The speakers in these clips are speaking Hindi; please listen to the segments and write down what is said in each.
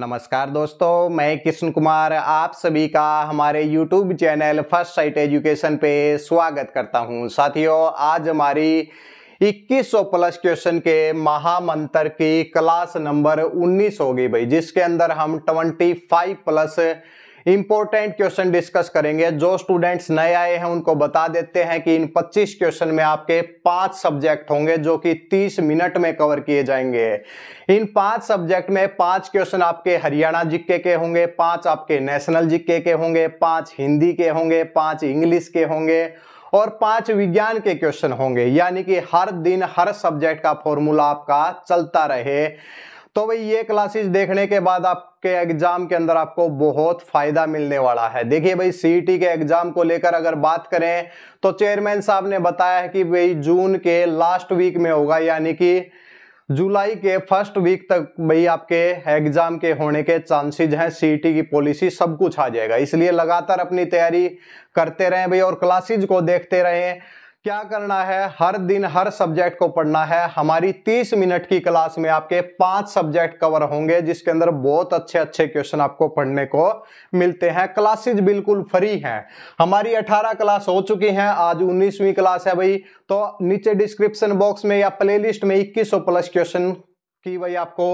नमस्कार दोस्तों मैं कृष्ण कुमार आप सभी का हमारे YouTube channel first sight education पे स्वागत करता हूं साथियों आज हमारी 2100 प्लस क्वेश्चन के महामंत्र की क्लास नंबर 19 हो गई भाई जिसके अंदर हम 25 प्लस इंपॉर्टेंट क्वेश्चन डिस्कस करेंगे जो स्टूडेंट्स नए आए हैं उनको बता देते हैं कि इन 25 क्वेश्चन में आपके पांच सब्जेक्ट होंगे जो कि 30 मिनट में कवर किए जाएंगे इन पांच सब्जेक्ट में पांच क्वेश्चन आपके हरियाणा जिक्के के होंगे पांच आपके नेशनल जिक्के के होंगे पांच हिंदी के होंगे पांच इंग्लिश के होंगे और पांच विज्ञान के क्वेश्चन होंगे यानी कि हर दिन हर सब्जेक्ट का फॉर्मूला आपका चलता रहे तो भाई ये क्लासेस देखने के बाद आपके एग्जाम के अंदर आपको बहुत फायदा मिलने वाला है देखिए भाई सीईटी e के एग्जाम को लेकर अगर बात करें तो चेयरमैन साहब ने बताया है कि भाई जून के लास्ट वीक में होगा यानी कि जुलाई के फर्स्ट वीक तक भाई आपके एग्जाम के होने के चांसेज हैं सीईटी e की पॉलिसी सब कुछ आ जाएगा इसलिए लगातार अपनी तैयारी करते रहें भाई और क्लासेज को देखते रहें क्या करना है हर दिन हर सब्जेक्ट को पढ़ना है हमारी 30 मिनट की क्लास में आपके पांच सब्जेक्ट कवर होंगे जिसके अंदर बहुत अच्छे अच्छे क्वेश्चन आपको पढ़ने को मिलते हैं क्लासेज बिल्कुल फ्री हैं हमारी 18 क्लास हो चुकी हैं आज 19वीं क्लास है भाई तो नीचे डिस्क्रिप्शन बॉक्स में या प्लेलिस्ट में 2100 प्लस क्वेश्चन ही वही आपको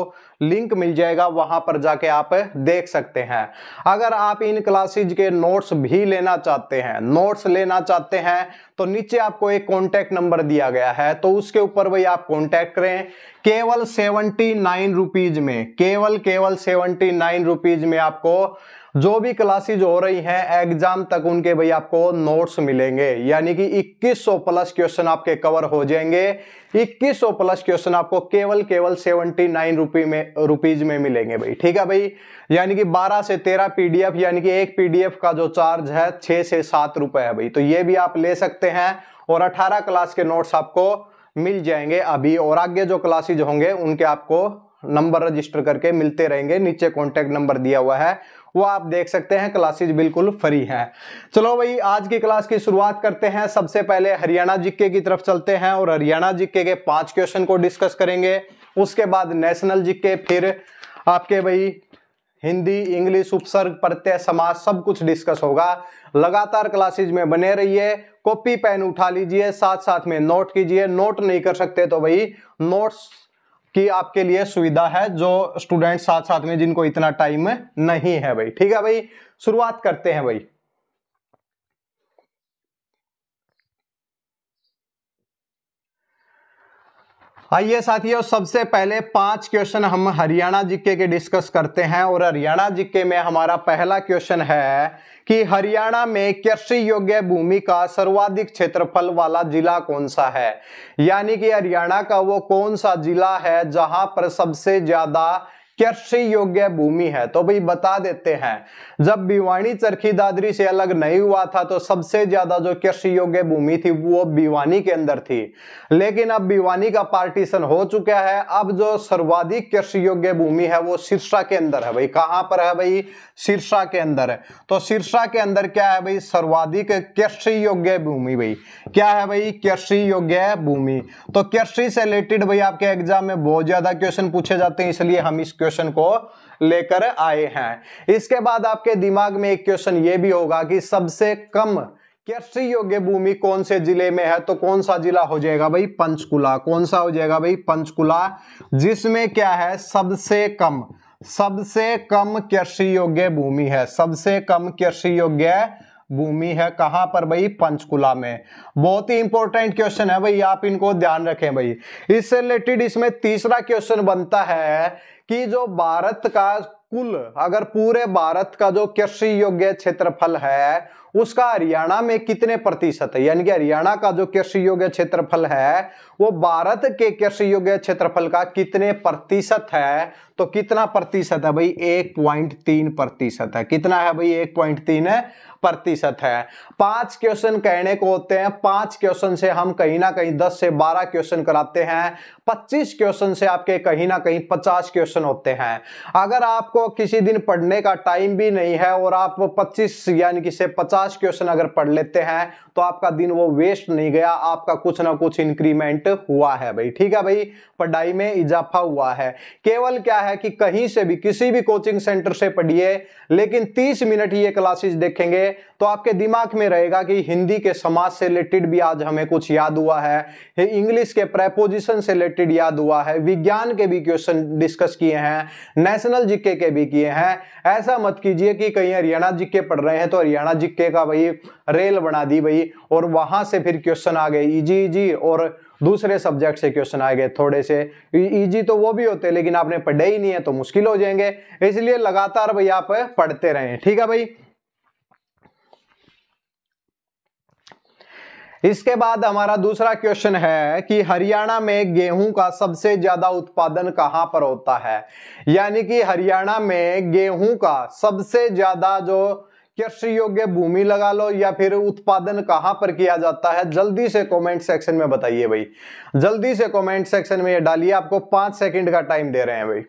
लिंक मिल जाएगा वहां पर जाके आप देख सकते हैं अगर आप इन क्लासेज के नोट्स भी लेना चाहते हैं नोट्स लेना चाहते हैं तो नीचे आपको एक कॉन्टैक्ट नंबर दिया गया है तो उसके ऊपर वही आप कॉन्टैक्ट करें केवल सेवनटी नाइन रुपीज में केवल केवल सेवनटी नाइन रुपीज में आपको जो भी क्लासेज हो रही हैं एग्जाम तक उनके भाई आपको नोट्स मिलेंगे यानी कि 2100 प्लस क्वेश्चन आपके कवर हो जाएंगे 2100 प्लस क्वेश्चन आपको केवल केवल 79 रुपी में रुपीज में मिलेंगे भाई ठीक है भाई यानी कि 12 से 13 पीडीएफ यानी कि एक पीडीएफ का जो चार्ज है छः से सात रुपए है भाई तो ये भी आप ले सकते हैं और अठारह क्लास के नोट्स आपको मिल जाएंगे अभी और आगे जो क्लासेज होंगे उनके आपको नंबर रजिस्टर करके मिलते रहेंगे नीचे कॉन्टैक्ट नंबर दिया हुआ है वो आप देख सकते हैं क्लासेज बिल्कुल फ्री है चलो भाई आज की क्लास की शुरुआत करते हैं सबसे पहले हरियाणा जिक्के की तरफ चलते हैं और हरियाणा जिक्के के पांच क्वेश्चन को डिस्कस करेंगे उसके बाद नेशनल जिक्के फिर आपके भाई हिंदी इंग्लिश उपसर्ग प्रत्यय समाज सब कुछ डिस्कस होगा लगातार क्लासेज में बने रहिए कॉपी पेन उठा लीजिए साथ साथ में नोट कीजिए नोट नहीं कर सकते तो भाई नोट्स की आपके लिए सुविधा है जो स्टूडेंट साथ साथ में जिनको इतना टाइम नहीं है भाई ठीक है भाई शुरुआत करते हैं भाई आइए साथियों सबसे पहले पांच क्वेश्चन हम हरियाणा जिक्के के डिस्कस करते हैं और हरियाणा जिक्के में हमारा पहला क्वेश्चन है कि हरियाणा में कृषि योग्य भूमि का सर्वाधिक क्षेत्रफल वाला जिला कौन सा है यानी कि हरियाणा का वो कौन सा जिला है जहां पर सबसे ज्यादा कृषि योग्य भूमि है तो भाई बता देते हैं जब भिवानी चरखी दादरी से अलग नहीं हुआ था तो सबसे ज्यादा जो कृषि योग्य भूमि थी वो भिवानी के अंदर थी लेकिन अब भिवानी का पार्टीशन हो चुका है अब जो सर्वाधिक कृषि योग्य भूमि है वो सिरसा के अंदर है भाई कहां पर है भाई सिरसा के अंदर तो सिरसा के अंदर क्या है भाई सर्वाधिक कृषि योग्य भूमि भाई क्या है भाई कृषि योग्य भूमि तो कृषि से रिलेटेड भाई आपके एग्जाम में बहुत ज्यादा क्वेश्चन पूछे जाते हैं इसलिए हम इस क्वेश्चन को लेकर आए हैं इसके बाद आपके दिमाग में एक क्वेश्चन ये भी होगा कि सबसे कम कृषि योग्य भूमि कौन से जिले में है तो कौन सा जिला हो जाएगा भाई पंचकुला कौन सा हो जाएगा भाई पंचकुला जिसमें क्या है सबसे कम सबसे कम कृषि योग्य भूमि है सबसे कम कृषि योग्य भूमि है कहां पर भाई पंचकुला में बहुत ही इंपॉर्टेंट क्वेश्चन है भाई आप इनको ध्यान रखें भाई इससे रिलेटेड इसमें तीसरा क्वेश्चन बनता है कि जो भारत का कुल अगर पूरे भारत का जो कृषि योग्य क्षेत्रफल है उसका हरियाणा में कितने प्रतिशत है यानी कि हरियाणा का जो कृषि योग्य क्षेत्रफल है वो भारत के कृषि योग्य क्षेत्रफल का कितने प्रतिशत है तो कितना प्रतिशत है भाई एक पॉइंट तीन प्रतिशत है कितना है भाई एक पॉइंट तीन है प्रतिशत है पांच क्वेश्चन कहने को होते हैं पांच क्वेश्चन से हम कहीं ना कहीं दस से बारह क्वेश्चन कराते हैं पच्चीस क्वेश्चन से आपके कहीं ना कहीं पचास क्वेश्चन होते हैं अगर आपको किसी दिन पढ़ने का टाइम भी नहीं है और आप पच्चीस यानी कि से पचास क्वेश्चन अगर पढ़ लेते हैं तो आपका दिन वो वेस्ट नहीं गया आपका कुछ ना कुछ इंक्रीमेंट हुआ है भाई ठीक है भाई पढ़ाई में इजाफा हुआ है केवल क्या है कि कहीं से भी किसी भी कोचिंग सेंटर से पढ़िए लेकिन 30 मिनट ये क्लासेस देखेंगे तो आपके दिमाग में रहेगा कि हिंदी के समाज से रिलेटेड भी आज हमें कुछ याद हुआ है इंग्लिश के प्रेपोजिशन से रिलेटेड याद हुआ है विज्ञान के भी क्वेश्चन डिस्कस किए हैं नेशनल जिक्के के भी किए हैं ऐसा मत कीजिए कि कहीं हरियाणा जिक्के पढ़ रहे हैं तो हरियाणा जिक्के का भाई रेल बना दी भाई और वहां से फिर क्वेश्चन आ गए इजी e इजी e और दूसरे सब्जेक्ट से क्वेश्चन आ गए थोड़े से इजी e तो वो भी होते हैं लेकिन आपने पढ़े ही नहीं है तो मुश्किल हो जाएंगे इसलिए लगातार भाई आप पढ़ते रहे ठीक है भाई इसके बाद हमारा दूसरा क्वेश्चन है कि हरियाणा में गेहूं का सबसे ज्यादा उत्पादन कहां पर होता है यानी कि हरियाणा में गेहूं का सबसे ज्यादा जो कृषि योग्य भूमि लगा लो या फिर उत्पादन कहाँ पर किया जाता है जल्दी से कमेंट सेक्शन में बताइए भाई जल्दी से कमेंट सेक्शन में ये डालिए आपको पाँच सेकंड का टाइम दे रहे हैं भाई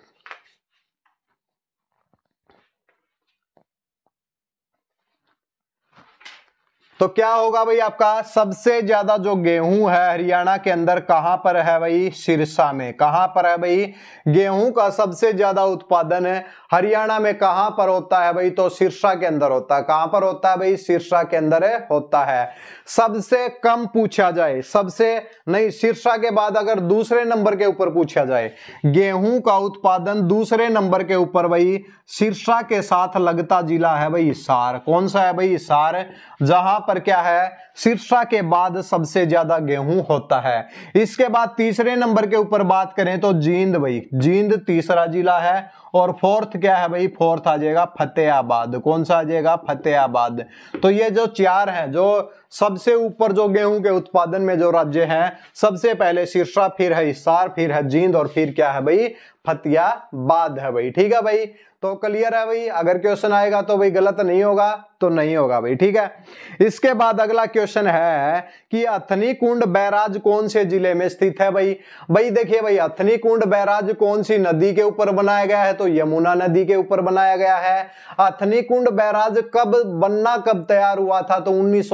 तो क्या होगा भाई आपका सबसे ज्यादा जो गेहूं है हरियाणा के अंदर कहां पर है भाई सिरसा में कहां पर है भाई गेहूं का सबसे ज्यादा उत्पादन है हरियाणा में कहां पर होता है भाई तो सिरसा के अंदर होता है कहां पर होता है भाई सिरसा के अंदर होता है सबसे कम पूछा जाए सबसे नहीं शीर्षा के बाद अगर दूसरे नंबर के ऊपर पूछा जाए गेहूं का उत्पादन दूसरे नंबर के ऊपर भाई शीर्षा के साथ लगता जिला है भाई सार कौन सा है भाई सार जहां पर क्या है सिरसा के बाद सबसे ज्यादा गेहूं होता है इसके बाद तीसरे नंबर के ऊपर बात करें तो जींद भाई जींद तीसरा जिला है और फोर्थ क्या है भाई फोर्थ आ जाएगा फतेहाबाद कौन सा आ जाएगा फतेहाबाद तो ये जो चार है जो सबसे ऊपर जो गेहूं के उत्पादन में जो राज्य है सबसे पहले सिरसा फिर है हिसार फिर है जींद और फिर क्या है भाई फतियाबाद है भाई ठीक है भाई तो क्लियर है भाई अगर क्वेश्चन आएगा तो भाई गलत नहीं होगा तो नहीं होगा भाई ठीक है इसके बाद अगला क्वेश्चन है कि अथनी कुंड बैराज कौन से जिले में स्थित है भाई भाई देखिए भाई अथनी कुंड बैराज कौन सी नदी के ऊपर बनाया गया है तो यमुना नदी के ऊपर बनाया गया है अथनी कुंड बैराज कब बनना कब तैयार हुआ था तो उन्नीस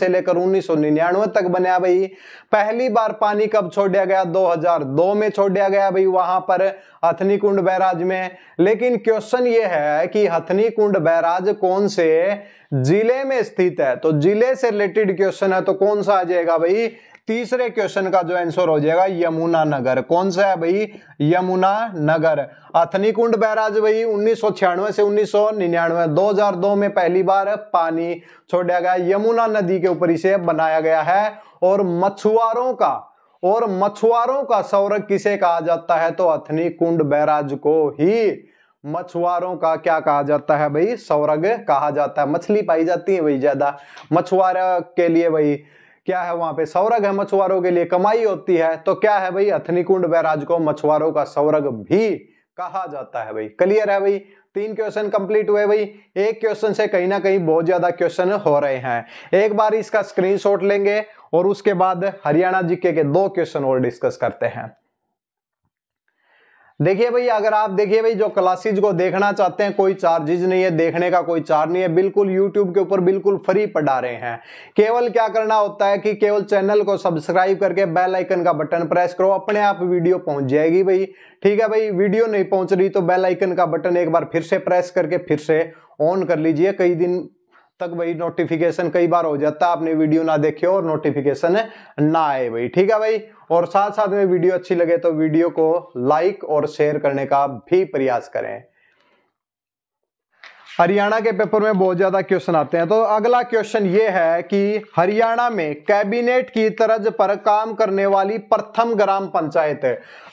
से लेकर उन्नीस तक बनाया भाई पहली बार पानी कब दिया गया 2002 में दिया गया भाई वहां पर हथनी कुंड बैराज में लेकिन क्वेश्चन ये है कि हथनी कुंड बैराज कौन से जिले में स्थित है तो जिले से रिलेटेड क्वेश्चन है तो कौन सा आ जाएगा भाई तीसरे क्वेश्चन का जो आंसर हो जाएगा यमुना नगर कौन सा है भाई यमुना नगर अथनी कुंड बैराज भाई उन्नीस से उन्नीस 2002 में पहली बार पानी छोड़ा गया यमुना नदी के ऊपर इसे बनाया गया है और मछुआरों का और मछुआरों का सौरग किसे कहा जाता है तो अथनी कुंड बैराज को ही मछुआरों का क्या कहा जाता है भाई सौरग कहा जाता है मछली पाई जाती है भाई ज्यादा मछुआरा के लिए भाई क्या है वहां पे सौरग है मछुआरों के लिए कमाई होती है तो क्या है भाई अथनी कुंड बैराज को मछुआरों का सौरग भी कहा जाता है भाई क्लियर है भाई तीन क्वेश्चन कंप्लीट हुए भाई एक क्वेश्चन से कहीं ना कहीं बहुत ज्यादा क्वेश्चन हो रहे हैं एक बार इसका स्क्रीनशॉट लेंगे और उसके बाद हरियाणा जीके के दो क्वेश्चन और डिस्कस करते हैं देखिए भाई अगर आप देखिए भाई जो क्लासेज को देखना चाहते हैं कोई चार्जेज नहीं है देखने का कोई चार्ज नहीं है बिल्कुल यूट्यूब के ऊपर बिल्कुल फ्री पढ़ा रहे हैं केवल क्या करना होता है कि केवल चैनल को सब्सक्राइब करके बेल आइकन का बटन प्रेस करो अपने आप वीडियो पहुंच जाएगी भाई ठीक है भाई वीडियो नहीं पहुंच रही तो बेल आइकन का बटन एक बार फिर से प्रेस करके फिर से ऑन कर लीजिए कई दिन तक भाई नोटिफिकेशन कई बार हो जाता है आपने वीडियो ना देखे और नोटिफिकेशन ना आए भाई ठीक है भाई और साथ साथ में वीडियो अच्छी लगे तो वीडियो को लाइक और शेयर करने का भी प्रयास करें हरियाणा के पेपर में बहुत ज्यादा क्वेश्चन आते हैं तो अगला क्वेश्चन ये है कि हरियाणा में कैबिनेट की तरज पर काम करने वाली प्रथम ग्राम पंचायत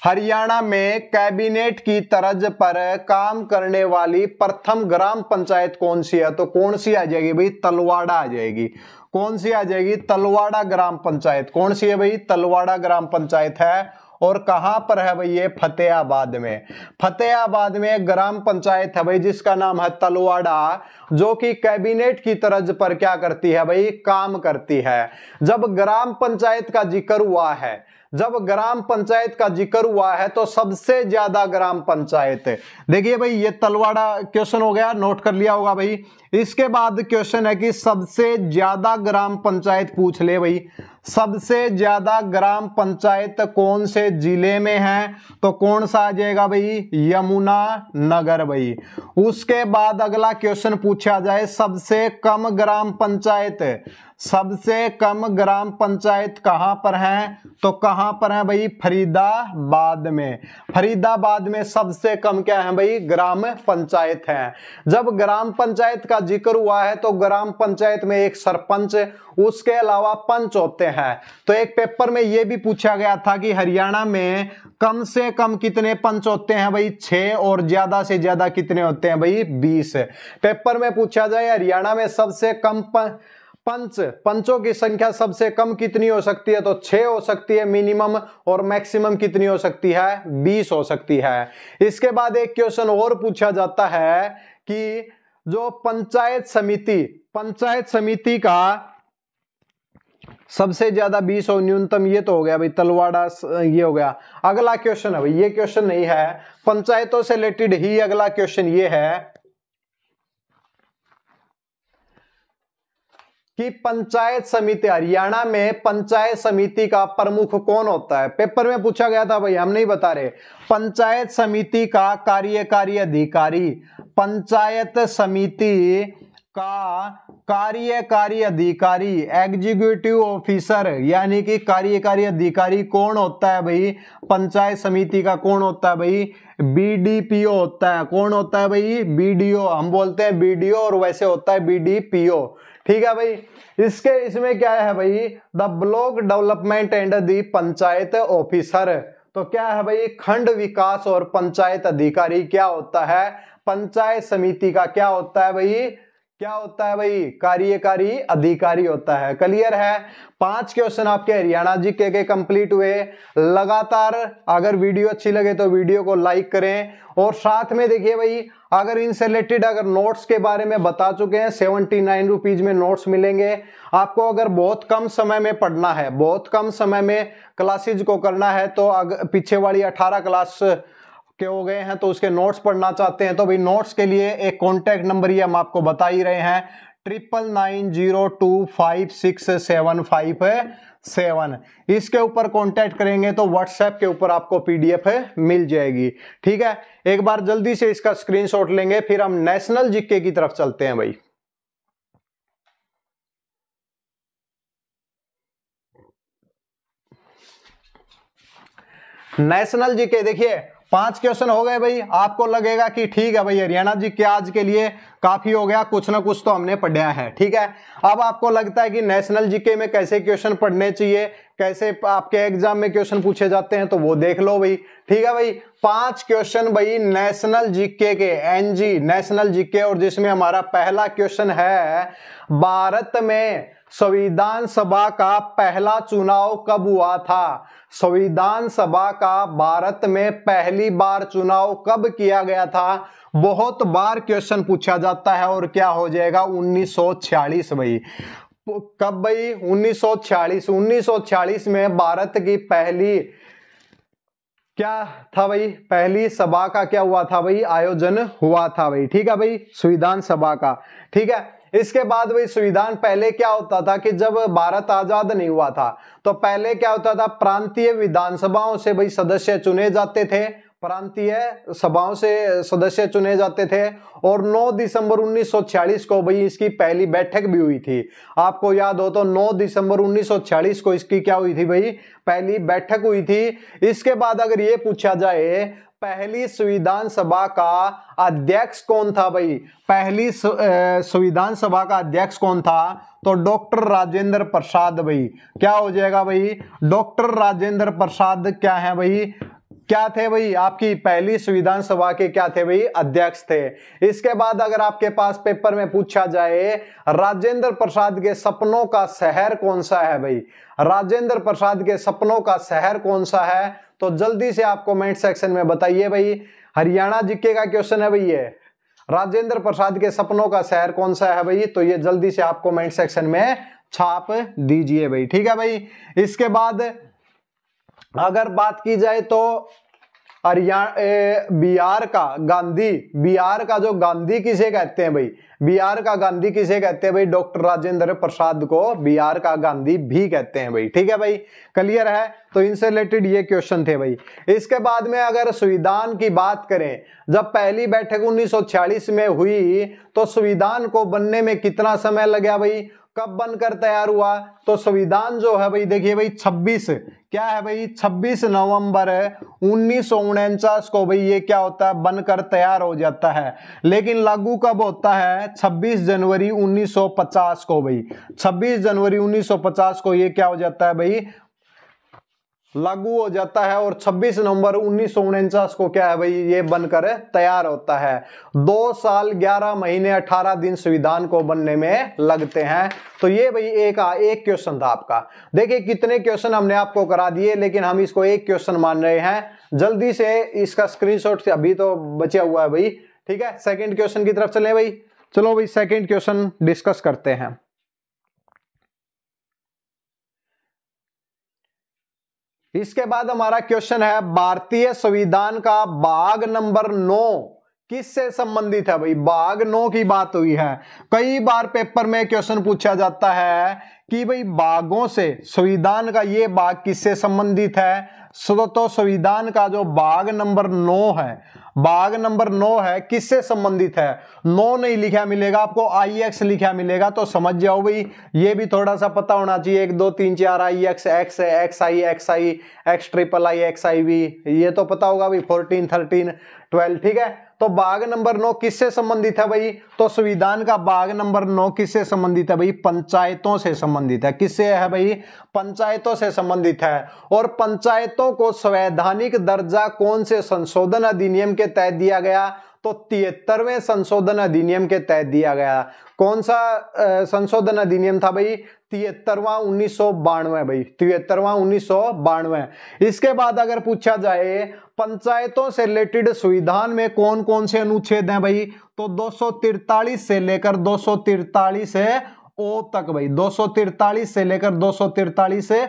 हरियाणा में कैबिनेट की तरज पर काम करने वाली प्रथम ग्राम पंचायत कौन सी है तो कौन सी आ जाएगी भाई तलवाड़ा आ जाएगी कौन सी आ जाएगी तलवाड़ा ग्राम पंचायत कौन सी है भाई तलवाड़ा ग्राम पंचायत है और कहां पर है भाई ये फतेहाबाद में फतेहाबाद में ग्राम पंचायत है भाई जिसका नाम है तलवाड़ा जो कि कैबिनेट की तरज पर क्या करती है भाई काम करती है जब ग्राम पंचायत का जिक्र हुआ है जब ग्राम पंचायत का जिक्र हुआ है तो सबसे ज्यादा ग्राम पंचायत देखिए भाई ये तलवाड़ा क्वेश्चन हो गया नोट कर लिया होगा भाई इसके बाद क्वेश्चन है कि सबसे ज्यादा ग्राम पंचायत पूछ ले भाई सबसे ज्यादा ग्राम पंचायत कौन से जिले में है तो कौन सा आ जाएगा भाई यमुना नगर भाई उसके बाद अगला क्वेश्चन पूछा जाए सबसे कम ग्राम पंचायत सबसे कम ग्राम पंचायत कहाँ पर है तो कहां पर है भाई फरीदाबाद में फरीदाबाद में सबसे कम क्या है भाई ग्राम पंचायत है जब ग्राम पंचायत का जिक्र हुआ है तो ग्राम पंचायत में एक सरपंच उसके अलावा पंच होते हैं तो एक पेपर में यह भी पूछा गया था कि हरियाणा में कम से कम कितने पंच होते हैं भाई छः और ज्यादा से ज्यादा कितने होते हैं भाई बीस पेपर में पूछा जाए हरियाणा में सबसे कम पंच पंच पंचों की संख्या सबसे कम कितनी हो सकती है तो छ हो सकती है मिनिमम और मैक्सिमम कितनी हो सकती है बीस हो सकती है इसके बाद एक क्वेश्चन और पूछा जाता है कि जो पंचायत समिति पंचायत समिति का सबसे ज्यादा बीस और न्यूनतम ये तो हो गया भाई तलवाड़ा ये हो गया अगला क्वेश्चन है भाई ये क्वेश्चन नहीं है पंचायतों से रिलेटेड ही अगला क्वेश्चन ये है कि पंचायत समिति हरियाणा में पंचायत समिति का प्रमुख कौन होता है पेपर में पूछा गया था भाई हम नहीं बता रहे पंचायत समिति का कार्यकारी अधिकारी पंचायत समिति का कार्यकारी अधिकारी एग्जीक्यूटिव ऑफिसर यानी कि कार्यकारी अधिकारी कौन होता है भाई पंचायत समिति का कौन होता है भाई बीडीपीओ होता है कौन होता है भाई बीडीओ हम बोलते हैं बीडीओ और वैसे होता है बीडीपीओ ठीक है भाई इसके इसमें क्या है भाई the block development and the panchayat officer तो क्या है भाई खंड विकास और पंचायत अधिकारी क्या होता है पंचायत समिति का क्या होता है भाई क्या होता है भाई कार्यकारी अधिकारी होता है क्लियर है पांच क्वेश्चन आपके हरियाणा जी के के कंप्लीट हुए लगातार अगर वीडियो अच्छी लगे तो वीडियो को लाइक करें और साथ में देखिए भाई अगर इनसे रिलेटेड अगर नोट्स के बारे में बता चुके हैं सेवेंटी नाइन रुपीज में नोट्स मिलेंगे आपको अगर बहुत कम समय में पढ़ना है बहुत कम समय में क्लासेज को करना है तो अगर पीछे वाली अठारह क्लास के हो गए हैं तो उसके नोट्स पढ़ना चाहते हैं तो भाई नोट्स के लिए एक कॉन्टैक्ट नंबर ही हम आपको बता ही रहे हैं triple nine zero two five six seven five seven इसके ऊपर कांटेक्ट करेंगे तो व्हाट्सएप के ऊपर आपको पीडीएफ मिल जाएगी ठीक है एक बार जल्दी से इसका स्क्रीनशॉट लेंगे फिर हम नेशनल जिक्के की तरफ चलते हैं भाई नेशनल जीके देखिए पांच क्वेश्चन हो गए भाई आपको लगेगा कि ठीक है भाई हरियाणा जी के आज के लिए काफी हो गया कुछ ना कुछ तो हमने पढ़ा है ठीक है अब आपको लगता है कि नेशनल जीके में कैसे क्वेश्चन पढ़ने चाहिए कैसे आपके एग्जाम में क्वेश्चन पूछे जाते हैं तो वो देख लो भाई ठीक है भाई पांच क्वेश्चन भाई नेशनल जीके के एनजी नेशनल जीके और जिसमें हमारा पहला क्वेश्चन है भारत में संविधान सभा का पहला चुनाव कब हुआ था संविधान सभा का भारत में पहली बार चुनाव कब किया गया था बहुत बार क्वेश्चन पूछा जाता है और क्या हो जाएगा 1946 भाई कब भाई 1946 1946 में भारत की पहली क्या था भाई पहली सभा का क्या हुआ था भाई आयोजन हुआ था भाई ठीक है भाई संविधान सभा का ठीक है इसके बाद वही संविधान पहले क्या होता था कि जब भारत आजाद नहीं हुआ था तो पहले क्या होता था प्रांतीय विधानसभाओं से भाई सदस्य चुने जाते थे प्रांतीय सभाओं से सदस्य चुने जाते थे और 9 दिसंबर 1946 को भाई इसकी पहली बैठक भी हुई थी आपको याद हो तो 9 दिसंबर 1946 को इसकी क्या हुई थी भाई पहली बैठक हुई थी इसके बाद अगर ये पूछा जाए पहली संविधान सभा का अध्यक्ष कौन था भाई पहली संविधान सभा का अध्यक्ष कौन था तो डॉक्टर राजेंद्र प्रसाद भाई क्या हो जाएगा भाई डॉक्टर राजेंद्र प्रसाद क्या है भाई क्या थे भाई आपकी पहली संविधान सभा के क्या थे भाई अध्यक्ष थे इसके बाद अगर आपके पास पेपर में पूछा जाए राजेंद्र प्रसाद के सपनों का शहर कौन सा है भाई राजेंद्र प्रसाद के सपनों का शहर कौन सा है तो जल्दी से आप कमेंट सेक्शन में बताइए भाई हरियाणा जिक्के का क्वेश्चन है भाई ये राजेंद्र प्रसाद के सपनों का शहर कौन सा है भाई तो ये जल्दी से आप कमेंट सेक्शन में छाप दीजिए भाई ठीक है भाई इसके बाद अगर बात की जाए तो हरियाणा बिहार का गांधी बिहार का जो गांधी किसे कहते हैं भाई बिहार का गांधी किसे कहते हैं भाई डॉक्टर राजेंद्र प्रसाद को बिहार का गांधी भी कहते हैं भाई ठीक है भाई क्लियर है तो इनसे रिलेटेड ये क्वेश्चन थे भाई इसके बाद में अगर संविधान की बात करें जब पहली बैठक 1946 में हुई तो संविधान को बनने में कितना समय लगा भाई कब बनकर तैयार हुआ तो संविधान जो है भाई देखिए भाई 26 क्या है भाई 26 नवंबर उन्नीस को भाई ये क्या होता है बनकर तैयार हो जाता है लेकिन लागू कब होता है 26 जनवरी 1950 को भाई 26 जनवरी 1950 को ये क्या हो जाता है भाई लागू हो जाता है और 26 नवंबर उन्नीस को क्या है भाई ये बनकर तैयार होता है दो साल 11 महीने 18 दिन संविधान को बनने में लगते हैं तो ये भाई एक आ, एक क्वेश्चन था आपका देखिए कितने क्वेश्चन हमने आपको करा दिए लेकिन हम इसको एक क्वेश्चन मान रहे हैं जल्दी से इसका स्क्रीनशॉट अभी तो बचा हुआ है भाई ठीक है सेकेंड क्वेश्चन की तरफ चले भाई चलो भाई सेकेंड क्वेश्चन डिस्कस करते हैं इसके बाद हमारा क्वेश्चन है भारतीय संविधान का भाग नंबर नौ किससे संबंधित है भाई भाग नौ की बात हुई है कई बार पेपर में क्वेश्चन पूछा जाता है कि भाई बागों से संविधान का ये भाग किससे संबंधित है तो संविधान का जो भाग नंबर नौ है भाग नंबर नौ है किससे संबंधित है नौ नहीं लिखा मिलेगा आपको आई एक्स लिखा मिलेगा तो समझ जाओ भाई ये भी थोड़ा सा पता होना चाहिए एक दो तीन चार I X X X I X I X triple I X I V ये तो पता होगा भाई फोर्टीन थर्टीन ट्वेल्व ठीक है तो बाघ नंबर नौ किससे संबंधित है भाई तो संविधान का बाघ नंबर नौ किससे संबंधित है भाई पंचायतों से संबंधित है किससे है भाई पंचायतों से संबंधित है और पंचायतों को संवैधानिक दर्जा कौन से संशोधन अधिनियम के तहत दिया गया तो तिहत्तरवें संशोधन अधिनियम के तहत दिया गया कौन सा संशोधन अधिनियम था भाई तिहत्तरवा उन्नीस सौ बानवे भाई तिहत्तरवा उन्नीस सौ बानवे इसके बाद अगर पूछा जाए पंचायतों से रिलेटेड संविधान में कौन कौन से अनुच्छेद हैं भाई तो दो से लेकर दो से ओ तक भाई दो से लेकर दो से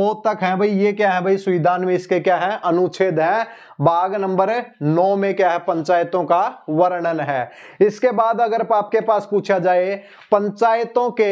ओ तक है भाई ये क्या है भाई संविधान में इसके क्या है अनुच्छेद है भाग नंबर नौ में क्या है पंचायतों का वर्णन है इसके बाद अगर आपके पास पूछा जाए पंचायतों के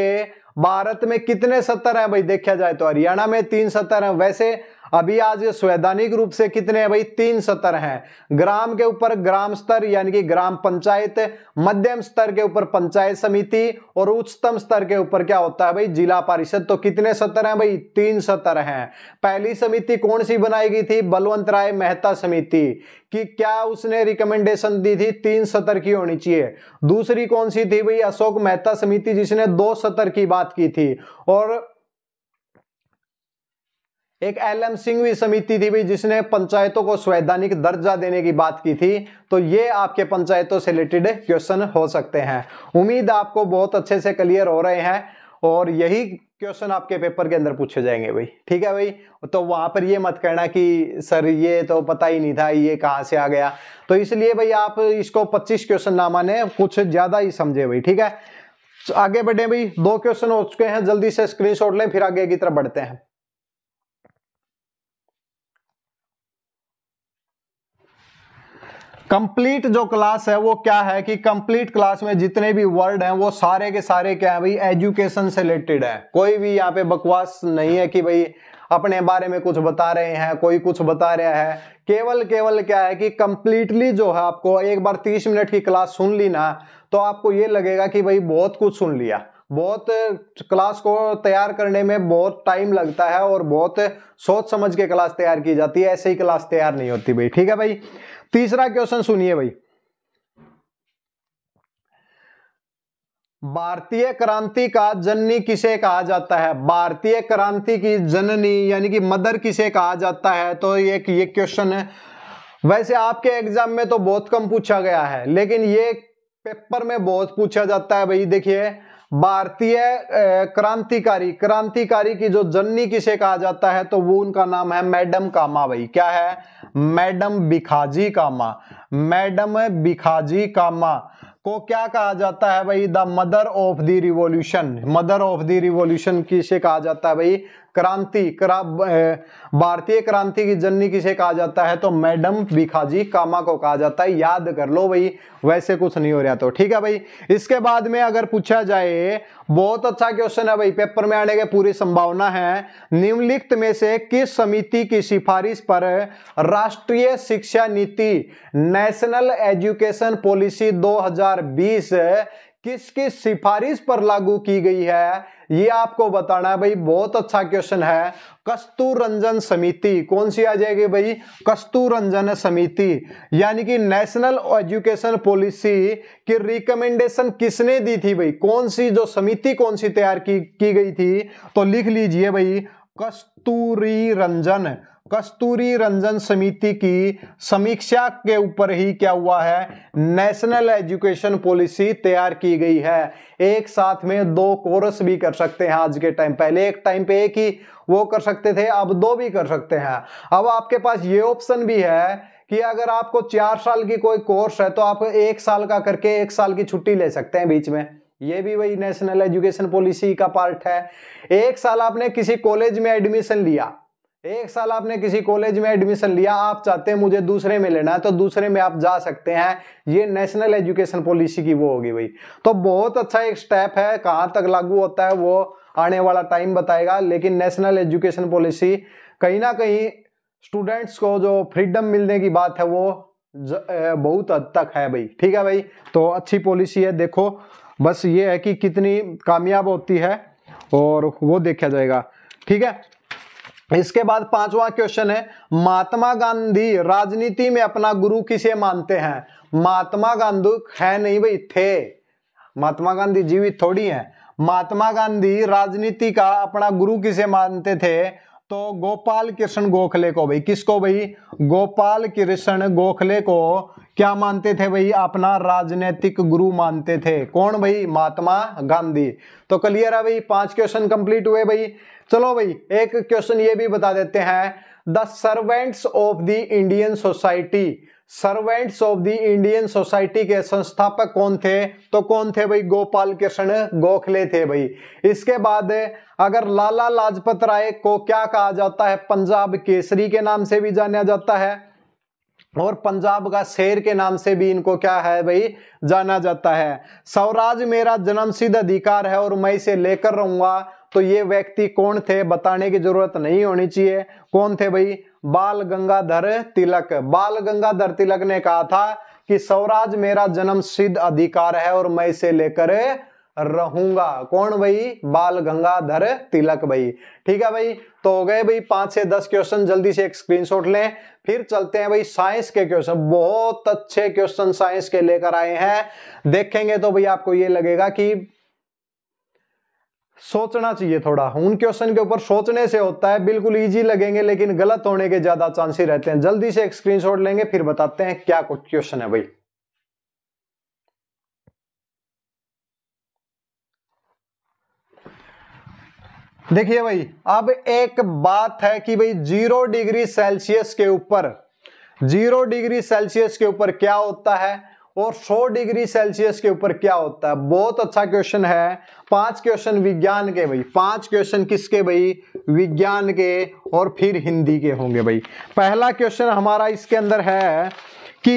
भारत में कितने सत्तर हैं भाई देखा जाए तो हरियाणा में तीन सत्तर हैं वैसे अभी आज ये संवैधानिक रूप से कितने हैं भाई तीन सतर हैं ग्राम के ऊपर ग्राम स्तर यानी कि ग्राम पंचायत मध्यम स्तर के ऊपर पंचायत समिति और उच्चतम स्तर के ऊपर क्या होता है भाई जिला परिषद तो कितने सतर हैं भाई तीन सतर हैं पहली समिति कौन सी बनाई गई थी बलवंत राय मेहता समिति कि क्या उसने रिकमेंडेशन दी थी तीन सतर की होनी चाहिए दूसरी कौन सी थी भाई अशोक मेहता समिति जिसने दो सतर की बात की थी और एक एल एम सिंघवी समिति थी भी जिसने पंचायतों को संवैधानिक दर्जा देने की बात की थी तो ये आपके पंचायतों से रिलेटेड क्वेश्चन हो सकते हैं उम्मीद आपको बहुत अच्छे से क्लियर हो रहे हैं और यही क्वेश्चन आपके पेपर के अंदर पूछे जाएंगे भाई ठीक है भाई तो वहाँ पर ये मत कहना कि सर ये तो पता ही नहीं था ये कहाँ से आ गया तो इसलिए भाई आप इसको 25 क्वेश्चन ना माने कुछ ज़्यादा ही समझे भाई ठीक है आगे बढ़े भाई दो क्वेश्चन हो चुके हैं जल्दी से स्क्रीनशॉट लें फिर आगे की तरफ बढ़ते हैं कंप्लीट जो क्लास है वो क्या है कि कंप्लीट क्लास में जितने भी वर्ड हैं वो सारे के सारे क्या है भाई एजुकेशन से रिलेटेड है कोई भी यहाँ पे बकवास नहीं है कि भाई अपने बारे में कुछ बता रहे हैं कोई कुछ बता रहा है केवल केवल क्या है कि कंप्लीटली जो है आपको एक बार तीस मिनट की क्लास सुन ली ना तो आपको ये लगेगा कि भाई बहुत कुछ सुन लिया बहुत क्लास को तैयार करने में बहुत टाइम लगता है और बहुत सोच समझ के क्लास तैयार की जाती है ऐसे ही क्लास तैयार नहीं होती भाई ठीक है भाई तीसरा क्वेश्चन सुनिए भाई भारतीय क्रांति का जननी किसे कहा जाता है भारतीय क्रांति की जननी यानी कि मदर किसे कहा जाता है तो ये ये क्वेश्चन है वैसे आपके एग्जाम में तो बहुत कम पूछा गया है लेकिन ये पेपर में बहुत पूछा जाता है भाई देखिए भारतीय क्रांतिकारी क्रांतिकारी की जो जननी किसे कहा जाता है तो वो उनका नाम है मैडम कामा भाई क्या है मैडम बिखाजी का माँ मैडम बिखाजी का माँ को क्या कहा जाता है भाई the mother of the revolution mother of the revolution किसे कहा जाता है भाई क्रांति क्रा, भारतीय क्रांति की जननी किसे कहा जाता है तो मैडम भिखाजी कामा को कहा जाता है याद कर लो भाई वैसे कुछ नहीं हो रहा तो ठीक है भाई इसके बाद में अगर पूछा जाए बहुत अच्छा क्वेश्चन है भाई पेपर में आने की पूरी संभावना है निम्नलिखित में से किस समिति की सिफारिश पर राष्ट्रीय शिक्षा नीति नेशनल एजुकेशन पॉलिसी दो किसकी सिफारिश पर लागू की गई है ये आपको बताना है भाई बहुत अच्छा क्वेश्चन है रंजन समिति कौन सी आ जाएगी भाई रंजन समिति यानी कि नेशनल एजुकेशन पॉलिसी की रिकमेंडेशन किसने दी थी भाई कौन सी जो समिति कौन सी तैयार की, की गई थी तो लिख लीजिए भाई कस्तूरी रंजन कस्तूरी रंजन समिति की समीक्षा के ऊपर ही क्या हुआ है नेशनल एजुकेशन पॉलिसी तैयार की गई है एक साथ में दो कोर्स भी कर सकते हैं आज के टाइम पहले एक टाइम पे एक ही वो कर सकते थे अब दो भी कर सकते हैं अब आपके पास ये ऑप्शन भी है कि अगर आपको चार साल की कोई कोर्स है तो आप एक साल का करके एक साल की छुट्टी ले सकते हैं बीच में ये भी वही नेशनल एजुकेशन पॉलिसी का पार्ट है एक साल आपने किसी कॉलेज में एडमिशन लिया एक साल आपने किसी कॉलेज में एडमिशन लिया आप चाहते हैं मुझे दूसरे में लेना है तो दूसरे में आप जा सकते हैं ये नेशनल एजुकेशन पॉलिसी की वो होगी भाई तो बहुत अच्छा एक स्टेप है कहाँ तक लागू होता है वो आने वाला टाइम बताएगा लेकिन नेशनल एजुकेशन पॉलिसी कहीं ना कहीं स्टूडेंट्स को जो फ्रीडम मिलने की बात है वो बहुत हद तक है भाई ठीक है भाई तो अच्छी पॉलिसी है देखो बस ये है कि कितनी कामयाब होती है और वो देखा जाएगा ठीक है इसके बाद पांचवा क्वेश्चन है महात्मा गांधी राजनीति में अपना गुरु किसे मानते हैं महात्मा गांधी है नहीं भाई थे महात्मा गांधी जीवित थोड़ी हैं महात्मा गांधी राजनीति का अपना गुरु किसे मानते थे तो गोपाल कृष्ण गोखले को भाई किसको भाई गोपाल कृष्ण गोखले को क्या मानते थे भाई अपना राजनीतिक गुरु मानते थे कौन भाई महात्मा गांधी तो क्लियर है भाई पांच क्वेश्चन कंप्लीट हुए भाई चलो भाई एक क्वेश्चन ये भी बता देते हैं the servants of the Indian society servants of the Indian society के संस्थापक कौन थे तो कौन थे भाई गोपाल कृष्ण गोखले थे भाई इसके बाद अगर लाला लाजपत राय को क्या कहा जाता है पंजाब केसरी के नाम से भी जाना जाता है और पंजाब का शेर के नाम से भी इनको क्या है भाई जाना जाता है स्वराज मेरा जन्मसिद्ध अधिकार है और मैं इसे लेकर रहूंगा तो ये व्यक्ति कौन थे बताने की जरूरत नहीं होनी चाहिए कौन थे भाई बाल गंगाधर तिलक बाल गंगाधर तिलक ने कहा था कि स्वराज मेरा जन्म सिद्ध अधिकार है और मैं इसे लेकर रहूंगा कौन भाई बाल गंगाधर तिलक भाई ठीक है भाई तो हो गए भाई पांच से दस क्वेश्चन जल्दी से एक स्क्रीनशॉट लें फिर चलते हैं भाई साइंस के क्वेश्चन बहुत अच्छे क्वेश्चन साइंस के लेकर आए हैं देखेंगे तो भाई आपको ये लगेगा कि सोचना चाहिए थोड़ा उन क्वेश्चन के ऊपर सोचने से होता है बिल्कुल इजी लगेंगे लेकिन गलत होने के ज्यादा चांसेस रहते हैं जल्दी से एक स्क्रीनशॉट लेंगे फिर बताते हैं क्या क्वेश्चन है भाई देखिए भाई अब एक बात है कि भाई जीरो डिग्री सेल्सियस के ऊपर जीरो डिग्री सेल्सियस के ऊपर क्या होता है और 100 डिग्री सेल्सियस के ऊपर क्या होता है बहुत अच्छा क्वेश्चन है पांच क्वेश्चन विज्ञान के भाई पांच क्वेश्चन किसके भाई विज्ञान के और फिर हिंदी के होंगे भाई पहला क्वेश्चन हमारा इसके अंदर है कि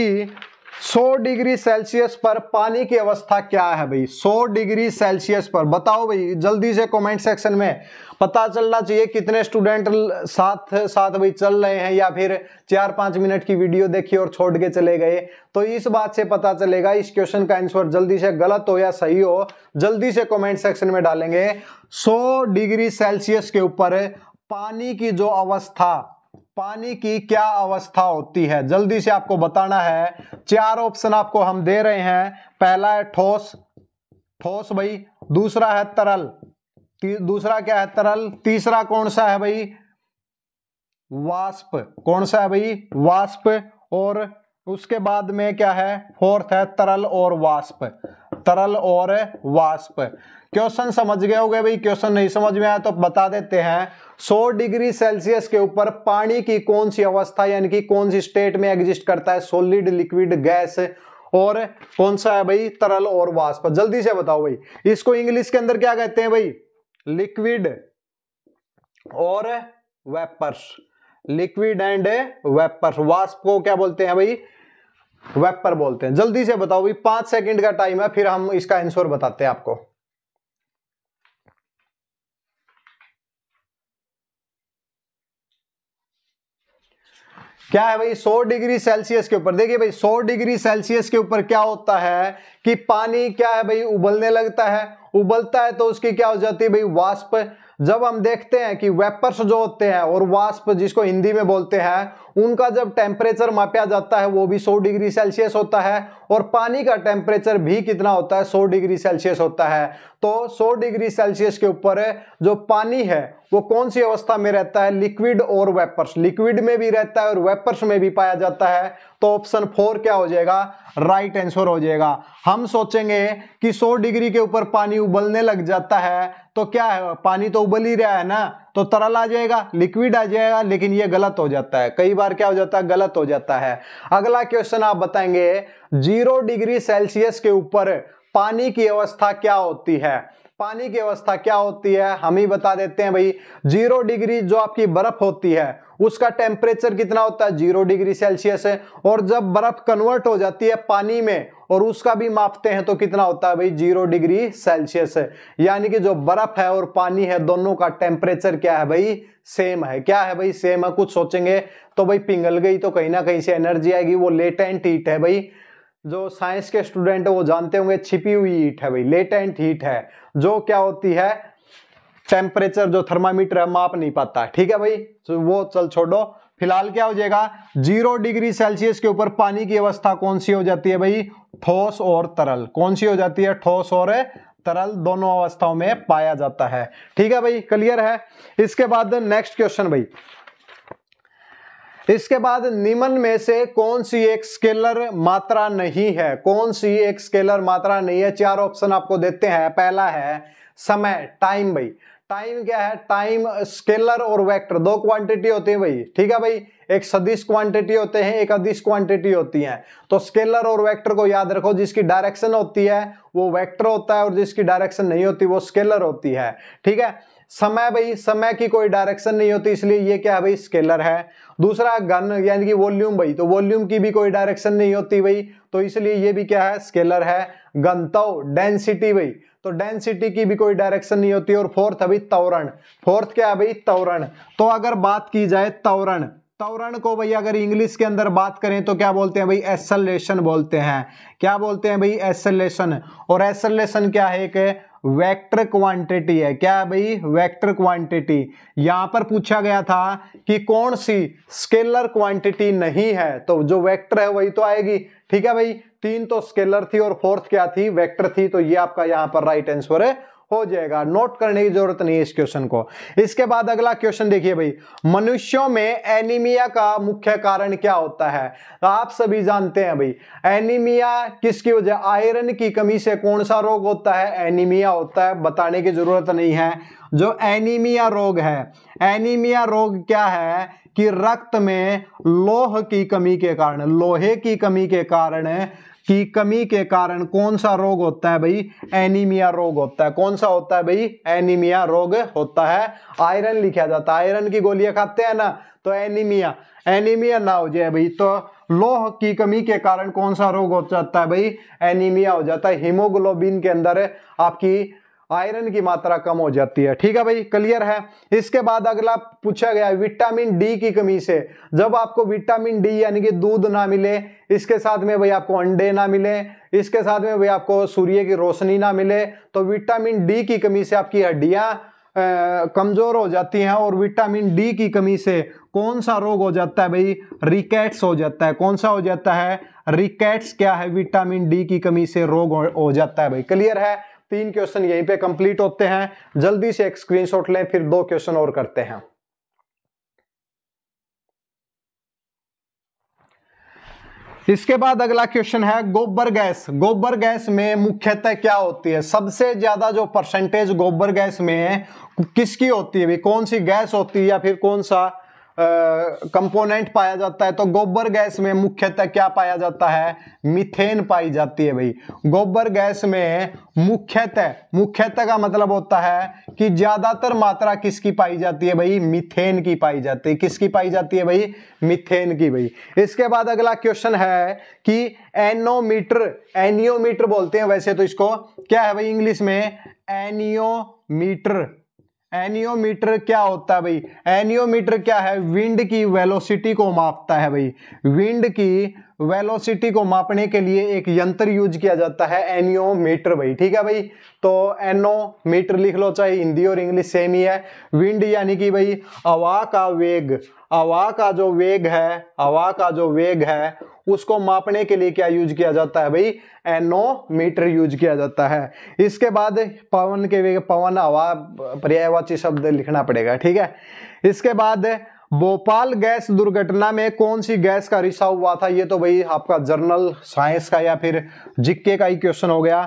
100 डिग्री सेल्सियस पर पानी की अवस्था क्या है भाई 100 डिग्री सेल्सियस पर बताओ भाई जल्दी से कमेंट सेक्शन में पता चलना चाहिए कितने स्टूडेंट साथ साथ भाई चल रहे हैं या फिर चार पांच मिनट की वीडियो देखी और छोड़ के चले गए तो इस बात से पता चलेगा इस क्वेश्चन का आंसर जल्दी से गलत हो या सही हो जल्दी से कॉमेंट सेक्शन में डालेंगे सौ डिग्री सेल्सियस के ऊपर पानी की जो अवस्था पानी की क्या अवस्था होती है जल्दी से आपको बताना है चार ऑप्शन आपको हम दे रहे हैं पहला है ठोस ठोस भाई दूसरा है तरल दूसरा क्या है तरल तीसरा कौन सा है भाई वाष्प कौन सा है भाई वाष्प और उसके बाद में क्या है फोर्थ है तरल और वाष्प तरल और वाष्प क्वेश्चन समझ गए होगे भाई क्वेश्चन नहीं समझ में आया तो बता देते हैं 100 डिग्री सेल्सियस के ऊपर पानी की कौन सी अवस्था यानी कि कौन सी स्टेट में एग्जिस्ट करता है सोलिड लिक्विड गैस और कौन सा है भाई तरल और वाष्प जल्दी से बताओ भाई इसको इंग्लिश के अंदर क्या कहते हैं भाई लिक्विड और वेपर्स लिक्विड एंड वेपर्स वाष्प को क्या बोलते हैं भाई वेपर बोलते हैं जल्दी से बताओ भाई पांच सेकंड का टाइम है फिर हम इसका आंसर बताते हैं आपको क्या है भाई 100 डिग्री सेल्सियस के ऊपर देखिए भाई 100 डिग्री सेल्सियस के ऊपर क्या होता है कि पानी क्या है भाई उबलने लगता है उबलता है तो उसकी क्या हो जाती है भाई वाष्प जब हम देखते हैं कि वेपर्स जो होते हैं और वाष्प जिसको हिंदी में बोलते हैं उनका जब टेम्परेचर मापा जाता है वो भी 100 डिग्री सेल्सियस होता है और पानी का टेम्परेचर भी कितना होता है 100 डिग्री सेल्सियस होता है तो 100 डिग्री सेल्सियस के ऊपर जो पानी है वो कौन सी अवस्था में रहता है लिक्विड और वेपर्स लिक्विड में भी रहता है और वेपर्स में भी पाया जाता है तो ऑप्शन फोर क्या हो जाएगा राइट right आंसर हो जाएगा हम सोचेंगे कि 100 डिग्री के ऊपर पानी उबलने लग जाता है तो क्या है पानी तो उबल ही रहा है ना तो तरल आ जाएगा लिक्विड आ जाएगा लेकिन ये गलत हो जाता है कई बार क्या हो जाता है गलत हो जाता है अगला क्वेश्चन आप बताएंगे जीरो डिग्री सेल्सियस के ऊपर पानी की अवस्था क्या होती है पानी की अवस्था क्या होती है हम ही बता देते हैं भाई जीरो डिग्री जो आपकी बर्फ होती है उसका टेम्परेचर कितना होता है जीरो डिग्री सेल्सियस है और जब बर्फ कन्वर्ट हो जाती है पानी में और उसका भी मापते हैं तो कितना होता है भाई जीरो डिग्री सेल्सियस है यानी कि जो बर्फ है और पानी है दोनों का टेम्परेचर क्या है भाई सेम है क्या है भाई सेम है कुछ सोचेंगे तो भाई पिंगल गई तो कहीं ना कहीं से एनर्जी आएगी वो लेटेंट हीट है भाई जो साइंस के स्टूडेंट है वो जानते होंगे छिपी हुई हीट है भाई लेटेंट हीट है जो क्या होती है टेम्परेचर जो थर्मामीटर है माप नहीं पाता ठीक है भाई तो वो चल छोड़ो फिलहाल क्या हो जाएगा जीरो डिग्री सेल्सियस के ऊपर पानी की अवस्था कौन सी हो जाती है भाई ठोस और तरल कौन सी हो जाती है ठोस और तरल दोनों अवस्थाओं में पाया जाता है ठीक है भाई क्लियर है इसके बाद नेक्स्ट क्वेश्चन भाई इसके बाद निम्न में से कौन सी एक स्केलर मात्रा नहीं है कौन सी एक स्केलर मात्रा नहीं है चार ऑप्शन आपको देते हैं पहला है समय टाइम भाई टाइम क्या है टाइम स्केलर और वेक्टर दो क्वांटिटी होती है भाई ठीक है भाई एक सदिश क्वांटिटी होते हैं एक अदिश क्वांटिटी होती है तो स्केलर और वेक्टर को याद रखो जिसकी डायरेक्शन होती है वो वेक्टर होता है और जिसकी डायरेक्शन नहीं होती वो स्केलर होती है ठीक है समय भाई समय की कोई डायरेक्शन नहीं होती इसलिए ये क्या है भाई स्केलर है दूसरा गन यानी कि वॉल्यूम भाई तो वॉल्यूम की भी कोई डायरेक्शन नहीं होती भाई तो इसलिए ये भी क्या है स्केलर है गंतव डेंसिटी भाई तो डेंसिटी की भी कोई डायरेक्शन नहीं होती और फोर्थ अभी तवरण फोर्थ क्या है भाई तवरण तो अगर बात की जाए तवरण तवरण को भाई अगर इंग्लिश के अंदर बात करें तो क्या बोलते हैं भाई एसलेशन बोलते हैं क्या बोलते हैं भाई एसलेशन और एसलेशन क्या है एक वेक्टर क्वांटिटी है क्या है भाई वेक्टर क्वांटिटी यहां पर पूछा गया था कि कौन सी स्केलर क्वांटिटी नहीं है तो जो वेक्टर है वही तो आएगी ठीक है भाई तीन तो स्केलर थी और फोर्थ क्या थी वेक्टर थी तो ये आपका यहां पर राइट आंसर है हो जाएगा नोट करने की जरूरत नहीं है इस क्वेश्चन को इसके बाद अगला क्वेश्चन देखिए भाई मनुष्यों में एनीमिया का मुख्य कारण क्या होता है तो आप सभी जानते हैं भाई एनीमिया किसकी वजह आयरन की कमी से कौन सा रोग होता है एनीमिया होता है बताने की जरूरत नहीं है जो एनीमिया रोग है एनीमिया रोग क्या है कि रक्त में लोह की कमी के कारण लोहे की कमी के कारण की कमी के कारण कौन सा रोग होता है भाई एनीमिया रोग होता है कौन सा होता है भाई एनीमिया रोग होता है आयरन लिखा जाता है आयरन की गोलियां खाते हैं ना तो एनीमिया एनीमिया ना हो जाए भाई तो लोह की कमी के कारण कौन सा रोग हो जाता है भाई एनीमिया हो जाता है हीमोग्लोबिन के अंदर आपकी आयरन की मात्रा कम हो जाती है ठीक है भाई क्लियर है इसके बाद अगला पूछा गया विटामिन डी की कमी से जब आपको विटामिन डी यानी कि दूध ना मिले इसके साथ में भाई आपको अंडे ना मिले इसके साथ में भाई आपको सूर्य की रोशनी ना मिले तो विटामिन डी की कमी से आपकी हड्डियाँ कमज़ोर हो जाती हैं और विटामिन डी की कमी से कौन सा रोग हो जाता है भाई रिकेट्स हो जाता है कौन सा हो जाता है रिकेट्स क्या है विटामिन डी की कमी से रोग हो जाता है भाई क्लियर है तीन क्वेश्चन यहीं पे कंप्लीट होते हैं जल्दी से एक स्क्रीनशॉट लें फिर दो क्वेश्चन और करते हैं इसके बाद अगला क्वेश्चन है गोबर गैस गोबर गैस में मुख्यतः क्या होती है सबसे ज्यादा जो परसेंटेज गोबर गैस में है किसकी होती है भी कौन सी गैस होती है या फिर कौन सा कंपोनेंट पाया जाता है तो गोबर गैस में मुख्यतः क्या पाया जाता है मिथेन पाई जाती है भाई गोबर गैस में मुख्यतः मुख्यतः का मतलब होता है कि ज्यादातर मात्रा किसकी पाई जाती है भाई मिथेन की पाई जाती है किसकी पाई जाती है भाई मिथेन की भाई इसके बाद अगला क्वेश्चन है कि एनोमीटर एनियोमीटर बोलते हैं वैसे तो इसको क्या है भाई इंग्लिश में एनियोमीटर एनियोमीटर क्या होता है भाई एनियोमीटर क्या है विंड की वेलोसिटी को मापता है भाई विंड की वेलोसिटी को मापने के लिए एक यंत्र यूज किया जाता है एनियोमीटर भाई ठीक है भाई तो एनोमीटर लिख लो चाहे हिंदी और इंग्लिश सेम ही है विंड यानी कि भाई हवा का वेग हवा का जो वेग है हवा का जो वेग है उसको मापने के लिए क्या यूज किया जाता है भाई एनोमीटर यूज किया जाता है इसके बाद पवन के पवन हवा पर्यायवाची शब्द लिखना पड़ेगा ठीक है इसके बाद भोपाल गैस दुर्घटना में कौन सी गैस का रिसाव हुआ था ये तो भाई आपका जर्नल साइंस का या फिर जिक्के का ही क्वेश्चन हो गया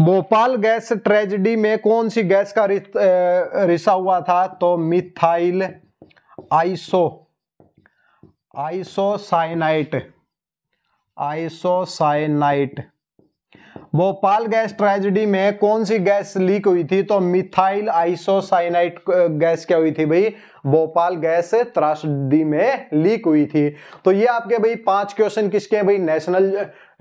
भोपाल गैस ट्रेजिडी में कौन सी गैस का रिसाव हुआ था तो methyl iso isocyanate isocyanate Bhopal gas tragedy में कौन सी गैस लीक हुई थी तो मिथाइल आइसोसाइनाइट गैस क्या हुई थी भाई भोपाल गैस त्रासदी में लीक हुई थी तो ये आपके भाई पांच क्वेश्चन किसके भाई नेशनल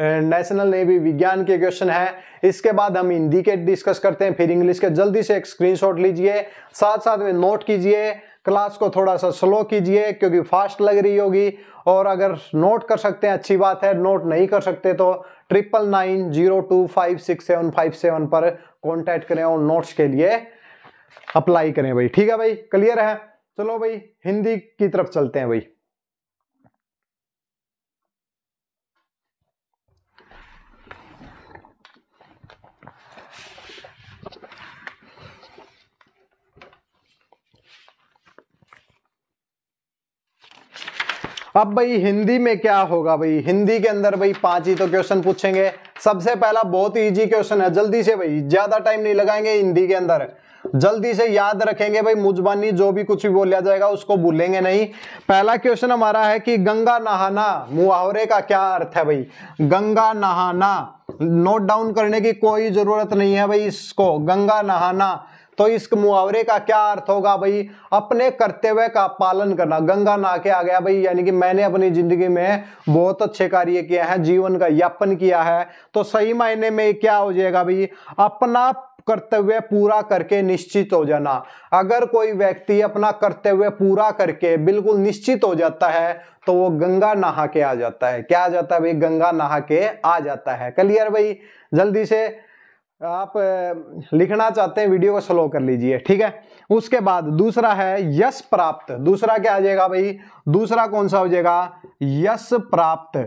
नेशनल नेवी विज्ञान के क्वेश्चन है इसके बाद हम हिंदी के डिस्कस करते हैं फिर इंग्लिश के जल्दी से एक स्क्रीनशॉट लीजिए साथ साथ में नोट कीजिए क्लास को थोड़ा सा स्लो कीजिए क्योंकि फास्ट लग रही होगी और अगर नोट कर सकते हैं अच्छी बात है नोट नहीं कर सकते तो triple nine zero two five six seven five seven पर कॉन्टैक्ट करें और नोट्स के लिए अप्लाई करें भाई ठीक है भाई क्लियर है चलो भाई हिंदी की तरफ चलते हैं भाई अब भाई हिंदी में क्या होगा भाई हिंदी के अंदर भाई पांच ही तो क्वेश्चन पूछेंगे सबसे पहला बहुत इजी क्वेश्चन है जल्दी से भाई ज्यादा टाइम नहीं लगाएंगे हिंदी के अंदर जल्दी से याद रखेंगे भाई मुजबानी जो भी कुछ भी बोला जाएगा उसको भूलेंगे नहीं पहला क्वेश्चन हमारा है कि गंगा नहाना मुहावरे का क्या अर्थ है भाई गंगा नहाना नोट डाउन करने की कोई जरूरत नहीं है भाई इसको गंगा नहाना तो इस मुहावरे का क्या अर्थ होगा भाई अपने कर्तव्य का पालन करना गंगा ना के आ गया भाई यानी कि मैंने अपनी जिंदगी में बहुत अच्छे कार्य किया है जीवन का यापन किया है तो सही मायने में क्या हो जाएगा भाई अपना कर्तव्य पूरा करके निश्चित हो जाना अगर कोई व्यक्ति अपना कर्तव्य पूरा करके बिल्कुल निश्चित हो जाता है तो वो गंगा नहा के आ जाता है क्या आ जाता है भाई गंगा नहा के आ जाता है क्लियर भाई जल्दी से आप लिखना चाहते हैं वीडियो को स्लो कर लीजिए ठीक है उसके बाद दूसरा है यश प्राप्त दूसरा क्या आ जाएगा भाई दूसरा कौन सा हो जाएगा यश प्राप्त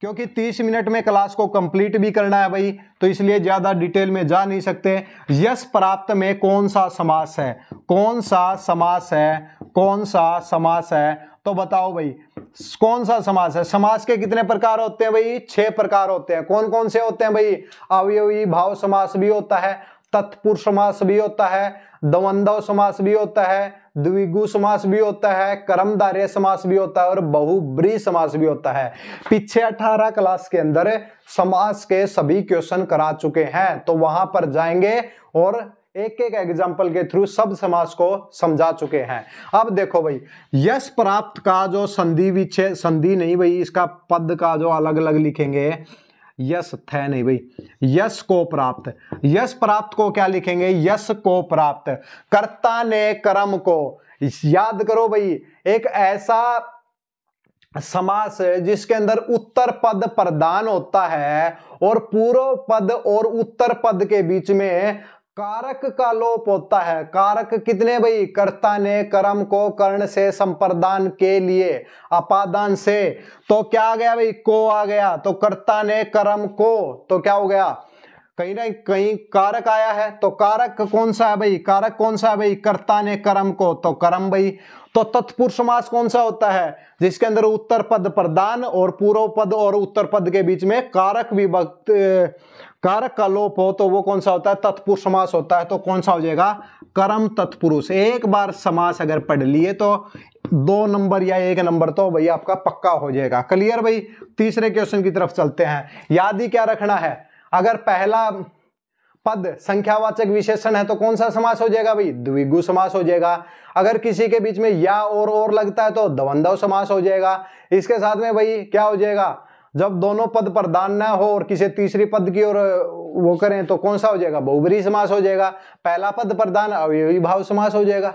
क्योंकि 30 मिनट में क्लास को कंप्लीट भी करना है भाई तो इसलिए ज़्यादा डिटेल में जा नहीं सकते यश प्राप्त में कौन सा समास है कौन सा समास है कौन सा समास है तो बताओ भाई कौन सा समास है समास के कितने प्रकार होते हैं भाई छह प्रकार होते हैं कौन कौन से होते हैं भाई अवयवी भाव समास भी होता है तत्पुरुष समास भी होता है द्वंद्व समास भी होता है द्विगु समास भी होता है कर्मदार्य समास भी होता है और बहुब्री समास भी होता है पीछे 18 क्लास के अंदर समास के सभी क्वेश्चन करा चुके हैं तो वहां पर जाएंगे और एक एक एग्जाम्पल के थ्रू सब समास को समझा चुके हैं अब देखो भाई यश प्राप्त का जो संधि विच्छेद संधि नहीं भाई इसका पद का जो अलग अलग लिखेंगे यश थे नहीं भाई यश को प्राप्त यश प्राप्त को क्या लिखेंगे यश को प्राप्त कर्ता ने कर्म को याद करो भाई एक ऐसा समास जिसके अंदर उत्तर पद प्रदान होता है और पूर्व पद और उत्तर पद के बीच में कारक का लोप होता है कारक कितने भाई कर्ता ने कर्म को कर्ण से संप्रदान के लिए अपादान से तो क्या आ गया भाई को आ गया तो कर्ता ने कर्म को तो क्या हो गया कहीं ना कहीं कारक आया है तो कारक कौन सा है भाई कारक कौन सा है भाई कर्ता ने कर्म को तो कर्म भाई तो तत्पुरुष समास कौन सा होता है जिसके अंदर उत्तर पद प्रदान और पूर्व पद और उत्तर पद के बीच में कारक विभक्त कारक का लोप हो तो वो कौन सा होता है तत्पुरुष समास होता है तो कौन सा हो जाएगा कर्म तत्पुरुष एक बार समास अगर पढ़ लिए तो दो नंबर या एक नंबर तो भैया आपका पक्का हो जाएगा क्लियर भाई तीसरे क्वेश्चन की तरफ चलते हैं याद ही क्या रखना है अगर पहला पद संख्यावाचक विशेषण है तो कौन सा समास हो जाएगा भाई द्विगु समास हो जाएगा अगर किसी के बीच में या और और लगता है तो द्वंद्व समास हो जाएगा इसके साथ में भाई क्या हो जाएगा जब दोनों पद प्रधान न हो और किसी तीसरी पद की ओर वो करें तो कौन सा हो जाएगा बहुबरी समास हो जाएगा पहला पद प्रधान अवयवी भाव समास हो जाएगा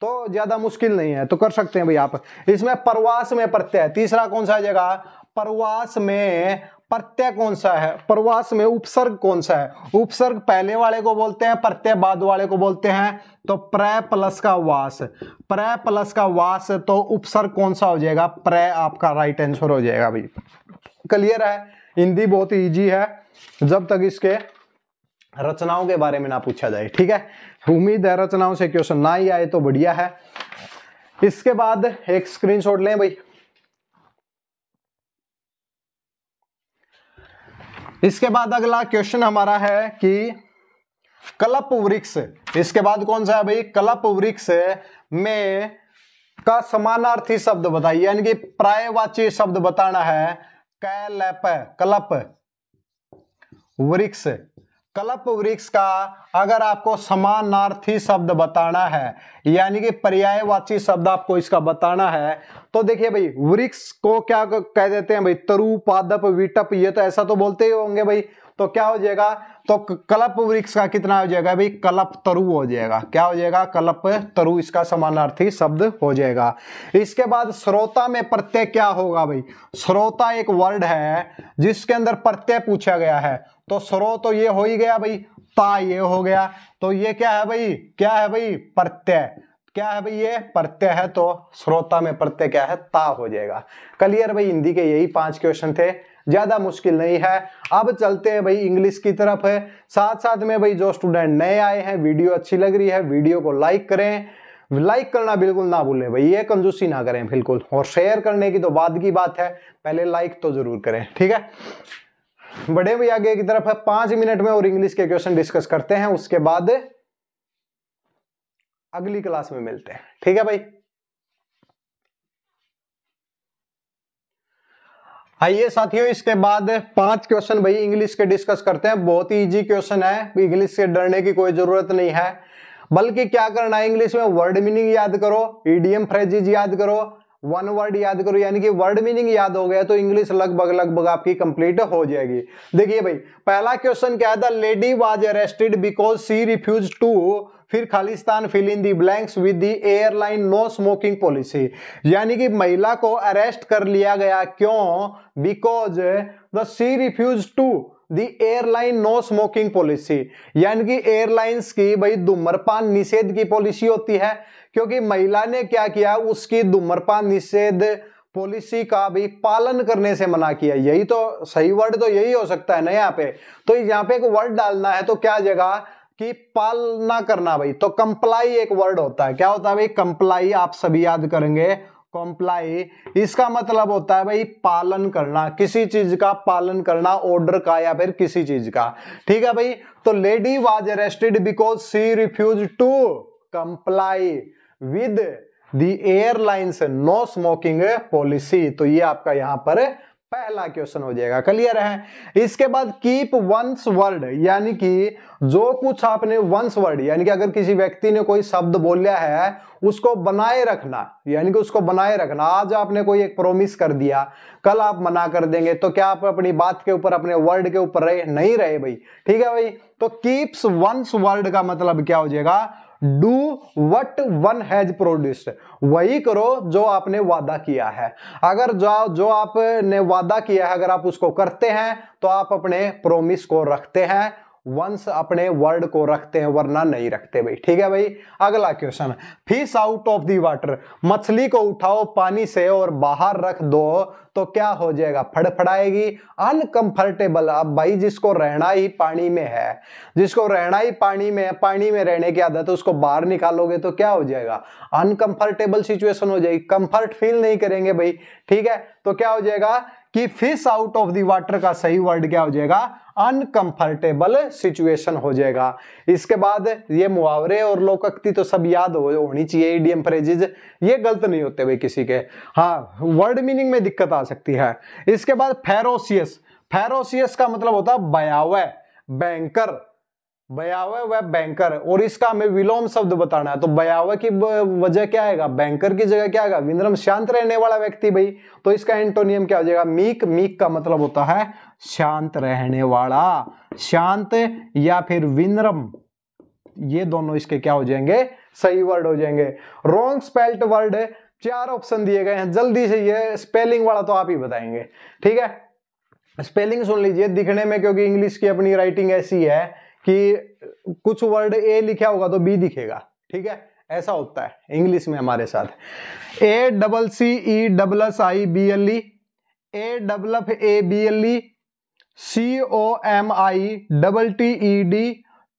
तो ज्यादा मुश्किल नहीं है तो कर सकते हैं भाई आप इसमें प्रवास में प्रत्यय तीसरा कौन सा आ जाएगा प्रवास में प्रत्यय कौन सा है प्रवास में उपसर्ग कौन सा है उपसर्ग पहले वाले को बोलते हैं प्रत्यय बाद वाले को बोलते हैं तो प्र प्लस का वास प्र प्लस का वास तो उपसर्ग कौन सा हो जाएगा प्र आपका राइट आंसर हो जाएगा भाई क्लियर है हिंदी बहुत इजी है जब तक इसके रचनाओं के बारे में ना पूछा जाए ठीक है उम्मीद है रचनाओं से क्वेश्चन ना ही आए तो बढ़िया है इसके बाद एक स्क्रीनशॉट लें भाई इसके बाद अगला क्वेश्चन हमारा है कि कलप वृक्ष इसके बाद कौन सा है भाई कलप वृक्ष में का समानार्थी शब्द बताइए यानी कि प्रायवाची शब्द बताना है कैलप कलप वृक्ष कल्प वृक्ष का अगर आपको समानार्थी शब्द बताना है यानी कि पर्यायवाची शब्द आपको इसका बताना है तो देखिए भाई वृक्ष को क्या कह देते हैं भाई तरु पादप विटप ये तो ऐसा तो बोलते ही होंगे भाई तो क्या हो जाएगा तो कलप वृक्ष का कितना हो जाएगा भाई कलप तरु हो जाएगा क्या हो जाएगा कलप तरु इसका समानार्थी शब्द हो जाएगा इसके बाद श्रोता में प्रत्यय क्या होगा भाई श्रोता एक वर्ड है जिसके अंदर प्रत्यय पूछा गया है तो स्रो तो ये हो ही गया भाई ता ये हो गया तो ये क्या है भाई क्या है भाई प्रत्यय क्या है भाई ये प्रत्यय है तो श्रोता में प्रत्यय क्या है ता हो जाएगा क्लियर भाई हिंदी के यही पांच क्वेश्चन थे ज्यादा मुश्किल नहीं है अब चलते हैं भाई इंग्लिश की तरफ है साथ साथ में भाई जो स्टूडेंट नए आए हैं वीडियो अच्छी लग रही है वीडियो को लाइक करें लाइक करना बिल्कुल ना भूलें भाई ये कंजूसी ना करें बिल्कुल और शेयर करने की तो बाद की बात है पहले लाइक तो जरूर करें ठीक है बड़े भैया आगे की तरफ है पांच मिनट में और इंग्लिश के क्वेश्चन डिस्कस करते हैं उसके बाद अगली क्लास में मिलते हैं ठीक है भाई आइए साथियों इसके बाद पांच क्वेश्चन भाई इंग्लिश के डिस्कस करते हैं बहुत ही इजी क्वेश्चन है इंग्लिश से डरने की कोई जरूरत नहीं है बल्कि क्या करना है इंग्लिश में वर्ड मीनिंग याद करो ईडीएम फ्रेजिज याद करो वन वर्ड याद करो यानी कि वर्ड मीनिंग याद हो गया तो इंग्लिश लगभग लगभग आपकी कंप्लीट हो जाएगी देखिए भाई पहला क्वेश्चन क्या था lady was arrested because she refuse to फिर Khalistan fill in the blanks with the airline no smoking policy यानी कि महिला को अरेस्ट कर लिया गया क्यों because the she refuse to the airline no smoking policy यानी कि एयरलाइंस की भाई धूम्रपान निषेध की पॉलिसी होती है क्योंकि महिला ने क्या किया उसकी धूम्रपान निषेध पॉलिसी का भी पालन करने से मना किया यही तो सही वर्ड तो यही हो सकता है ना यहाँ पे तो यहाँ पे एक वर्ड डालना है तो क्या जगह कि पालना करना भाई तो कंप्लाई एक वर्ड होता है क्या होता है भाई कंप्लाई आप सभी याद करेंगे कंप्लाई इसका मतलब होता है भाई पालन करना किसी चीज का पालन करना ऑर्डर का या फिर किसी चीज का ठीक है भाई तो lady was arrested because she refuse to comply with the airlines no smoking policy तो ये आपका यहां पर पहला क्वेश्चन हो जाएगा क्लियर है इसके बाद कीप वंस वर्ड यानी कि जो कुछ आपने वंस वर्ड यानी कि अगर किसी व्यक्ति ने कोई शब्द बोला है उसको बनाए रखना यानी कि उसको बनाए रखना आज आपने कोई एक प्रोमिस कर दिया कल आप मना कर देंगे तो क्या आप अपनी बात के ऊपर अपने वर्ड के ऊपर रहे नहीं रहे भाई ठीक है भाई तो कीप्स वंस वर्ड का मतलब क्या हो जाएगा do what one has produced वही करो जो आपने वादा किया है अगर जो जो आपने वादा किया है अगर आप उसको करते हैं तो आप अपने प्रोमिस को रखते हैं वंश अपने वर्ड को रखते हैं वरना नहीं रखते भाई ठीक है भाई अगला question fish out of the water मछली को उठाओ पानी से और बाहर रख दो तो क्या हो जाएगा फड़फड़ाएगी अनकंफर्टेबल अब भाई जिसको रहना ही पानी में है जिसको रहना ही पानी में है पानी में रहने की आदत है उसको बाहर निकालोगे तो क्या हो जाएगा अनकंफर्टेबल सिचुएशन हो जाएगी कंफर्ट फील नहीं करेंगे भाई ठीक है तो क्या हो जाएगा कि fish out of the water का सही वर्ड क्या हो जाएगा अनकंफर्टेबल सिचुएशन हो जाएगा इसके बाद ये मुहावरे और लोकक्ति तो सब याद हो होनी चाहिए ईडीएम फ्रेजेज ये गलत नहीं होते भाई किसी के हाँ वर्ड मीनिंग में दिक्कत आ सकती है इसके बाद फेरोसियस फेरोसियस का मतलब होता है बयावे बैंकर बयावे व बैंकर और इसका हमें विलोम शब्द बताना है तो बयावे की वजह क्या आएगा बैंकर की जगह क्या आएगा विंद्रम शांत रहने वाला व्यक्ति भाई तो इसका एंटोनियम क्या हो जाएगा मीक मीक का मतलब होता है शांत रहने वाला शांत या फिर विनरम ये दोनों इसके क्या हो जाएंगे सही वर्ड हो जाएंगे रॉन्ग स्पेल्ट वर्ड चार ऑप्शन दिए गए हैं जल्दी से ये स्पेलिंग वाला तो आप ही बताएंगे ठीक है स्पेलिंग सुन लीजिए दिखने में क्योंकि इंग्लिश की अपनी राइटिंग ऐसी है कि कुछ वर्ड ए लिखा होगा तो बी दिखेगा ठीक है ऐसा होता है इंग्लिश में हमारे साथ A double C E double S I B L E A double F A B L E C O M I double T E D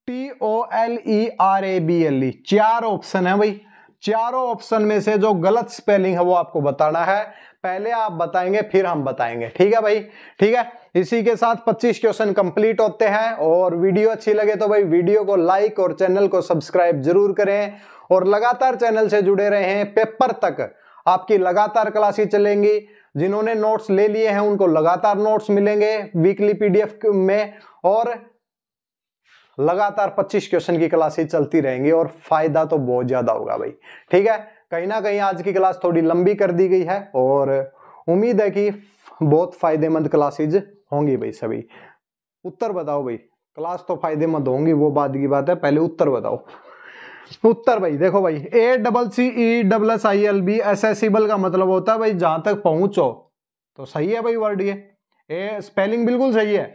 T O L E R A B L E चार ऑप्शन है भाई चारों ऑप्शन में से जो गलत स्पेलिंग है वो आपको बताना है पहले आप बताएंगे फिर हम बताएंगे ठीक है भाई ठीक है इसी के साथ 25 क्वेश्चन कंप्लीट होते हैं और वीडियो अच्छी लगे तो भाई वीडियो को लाइक और चैनल को सब्सक्राइब जरूर करें और लगातार चैनल से जुड़े रहें पेपर तक आपकी लगातार क्लासेस चलेंगी जिन्होंने नोट्स ले लिए हैं उनको लगातार नोट्स मिलेंगे वीकली पीडीएफ में और लगातार 25 क्वेश्चन की क्लासेज चलती रहेंगी और फायदा तो बहुत ज्यादा होगा भाई ठीक है कहीं ना कहीं आज की क्लास थोड़ी लंबी कर दी गई है और उम्मीद है कि बहुत फायदेमंद क्लासेज होंगी भाई सभी उत्तर बताओ भाई क्लास तो फायदेमंद होंगी वो बाद की बात है पहले उत्तर बताओ उत्तर भाई देखो भाई A double C E double S I L B accessible का मतलब होता है भाई जहां तक पहुंचो तो सही है भाई वर्ड ये ए स्पेलिंग बिल्कुल सही है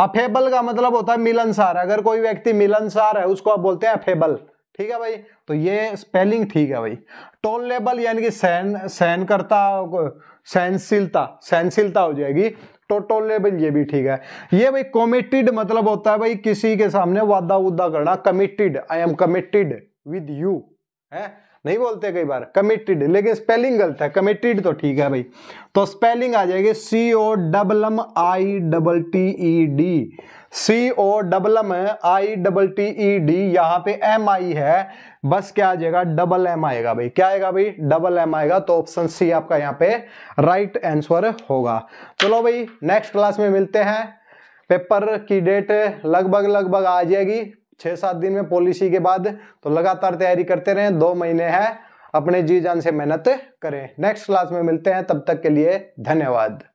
अफेबल का मतलब होता है मिलनसार अगर कोई व्यक्ति मिलनसार है उसको आप बोलते हैं अफेबल ठीक है भाई तो ये स्पेलिंग ठीक है भाई टोलरेबल यानी कि सहन सहन करता सहनशीलता सहनशीलता हो जाएगी तो टोलरेबल ये भी ठीक है ये भाई कमिटेड मतलब होता है भाई किसी के सामने वादा उदा करना committed I am committed with you है नहीं बोलते कई बार कमिटेड लेकिन स्पेलिंग गलत है कमिटेड तो ठीक है भाई तो स्पेलिंग आ जाएगी C O double M I double T E D C O double M I double T E D यहाँ पे एम आई है बस क्या आ जाएगा डबल एम आएगा भाई क्या आएगा भाई डबल एम आएगा तो ऑप्शन सी आपका यहाँ पे राइट आंसर होगा चलो भाई नेक्स्ट क्लास में मिलते हैं पेपर की डेट लगभग लगभग आ जाएगी छः सात दिन में पॉलिसी के बाद तो लगातार तैयारी करते रहें दो महीने हैं अपने जी जान से मेहनत करें नेक्स्ट क्लास में मिलते हैं तब तक के लिए धन्यवाद